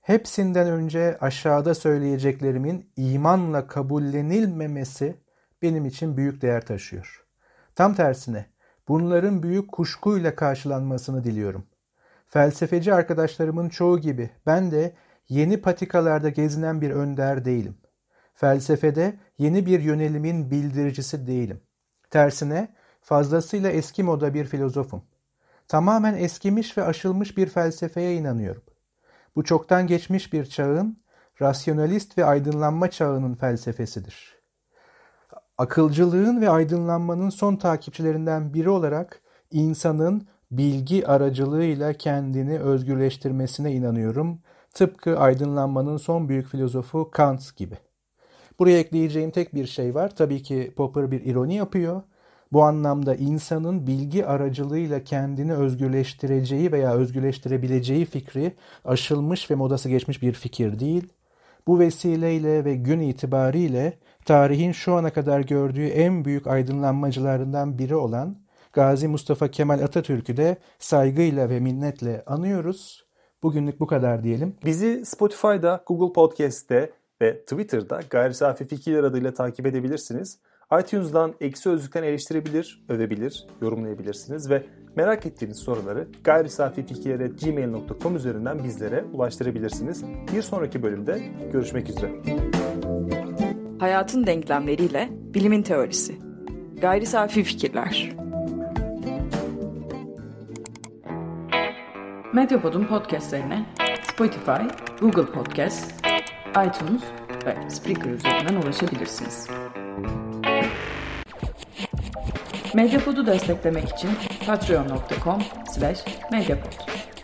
Hepsinden önce aşağıda söyleyeceklerimin imanla kabullenilmemesi benim için büyük değer taşıyor. Tam tersine bunların büyük kuşkuyla karşılanmasını diliyorum. Felsefeci arkadaşlarımın çoğu gibi ben de yeni patikalarda gezinen bir önder değilim. Felsefede yeni bir yönelimin bildiricisi değilim. Tersine fazlasıyla eski moda bir filozofum. Tamamen eskimiş ve aşılmış bir felsefeye inanıyorum. Bu çoktan geçmiş bir çağın, rasyonalist ve aydınlanma çağının felsefesidir. Akılcılığın ve aydınlanmanın son takipçilerinden biri olarak insanın bilgi aracılığıyla kendini özgürleştirmesine inanıyorum.'' Tıpkı aydınlanmanın son büyük filozofu Kant gibi. Buraya ekleyeceğim tek bir şey var. Tabii ki Popper bir ironi yapıyor. Bu anlamda insanın bilgi aracılığıyla kendini özgürleştireceği veya özgürleştirebileceği fikri aşılmış ve modası geçmiş bir fikir değil. Bu vesileyle ve gün itibariyle tarihin şu ana kadar gördüğü en büyük aydınlanmacılarından biri olan Gazi Mustafa Kemal Atatürk'ü de saygıyla ve minnetle anıyoruz. Bugünlük bu kadar diyelim. Bizi Spotify'da, Google Podcast'te ve Twitter'da Gayri Safi Fikirler adıyla takip edebilirsiniz. iTunes'dan eksi özlükten eleştirebilir, övebilir, yorumlayabilirsiniz ve merak ettiğiniz soruları fikirlere gmail.com üzerinden bizlere ulaştırabilirsiniz. Bir sonraki bölümde görüşmek üzere. Hayatın denklemleriyle bilimin teorisi. Gayri safi fikirler. Medyapod'un podcastlerine Spotify, Google Podcast, iTunes ve Spreaker üzerinden ulaşabilirsiniz. Medyapod'u desteklemek için patreon.com slash medyapod.